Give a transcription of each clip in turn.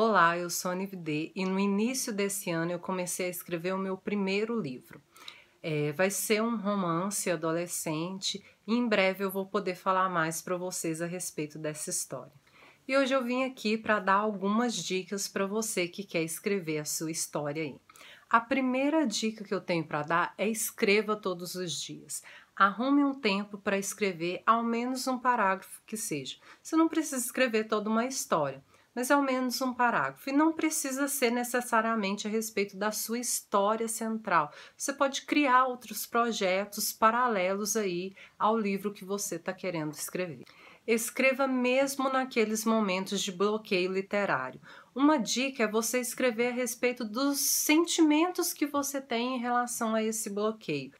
Olá, eu sou a NivD e no início desse ano eu comecei a escrever o meu primeiro livro. É, vai ser um romance adolescente e em breve eu vou poder falar mais para vocês a respeito dessa história. E hoje eu vim aqui para dar algumas dicas para você que quer escrever a sua história aí. A primeira dica que eu tenho para dar é escreva todos os dias. Arrume um tempo para escrever ao menos um parágrafo que seja. Você não precisa escrever toda uma história mas é ao menos um parágrafo. E não precisa ser necessariamente a respeito da sua história central. Você pode criar outros projetos paralelos aí ao livro que você está querendo escrever. Escreva mesmo naqueles momentos de bloqueio literário. Uma dica é você escrever a respeito dos sentimentos que você tem em relação a esse bloqueio.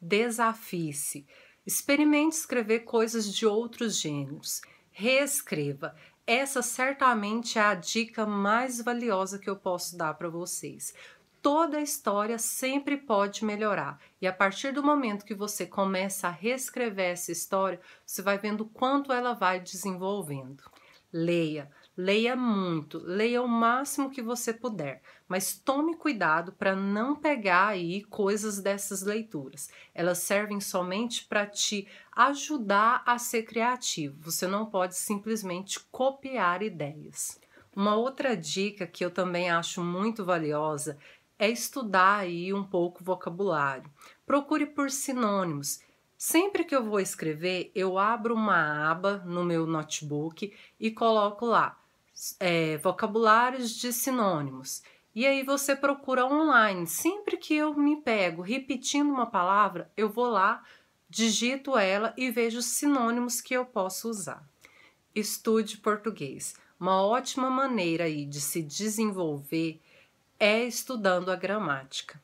Desafie-se. Experimente escrever coisas de outros gêneros. Reescreva. Essa certamente é a dica mais valiosa que eu posso dar para vocês. Toda história sempre pode melhorar, e a partir do momento que você começa a reescrever essa história, você vai vendo quanto ela vai desenvolvendo. Leia, Leia muito, leia o máximo que você puder, mas tome cuidado para não pegar aí coisas dessas leituras. Elas servem somente para te ajudar a ser criativo. Você não pode simplesmente copiar ideias. Uma outra dica que eu também acho muito valiosa é estudar aí um pouco o vocabulário. Procure por sinônimos Sempre que eu vou escrever, eu abro uma aba no meu notebook e coloco lá é, vocabulários de sinônimos. E aí você procura online. Sempre que eu me pego repetindo uma palavra, eu vou lá, digito ela e vejo sinônimos que eu posso usar. Estude português. Uma ótima maneira aí de se desenvolver é estudando a gramática.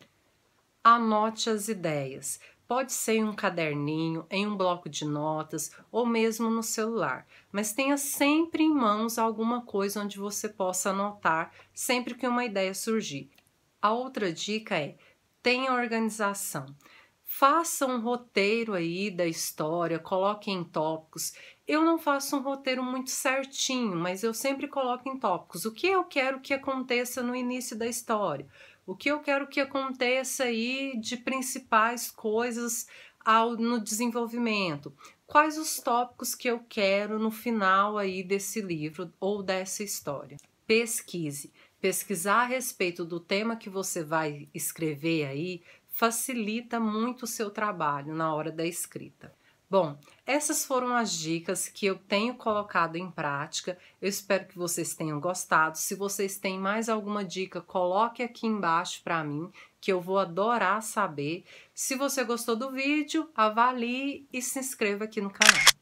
Anote as ideias. Pode ser em um caderninho, em um bloco de notas ou mesmo no celular, mas tenha sempre em mãos alguma coisa onde você possa anotar sempre que uma ideia surgir. A outra dica é tenha organização faça um roteiro aí da história, coloque em tópicos. Eu não faço um roteiro muito certinho, mas eu sempre coloco em tópicos o que eu quero que aconteça no início da história, o que eu quero que aconteça aí de principais coisas ao, no desenvolvimento, quais os tópicos que eu quero no final aí desse livro ou dessa história. Pesquise pesquisar a respeito do tema que você vai escrever aí, facilita muito o seu trabalho na hora da escrita. Bom, essas foram as dicas que eu tenho colocado em prática. Eu espero que vocês tenham gostado. Se vocês têm mais alguma dica, coloque aqui embaixo para mim, que eu vou adorar saber. Se você gostou do vídeo, avalie e se inscreva aqui no canal.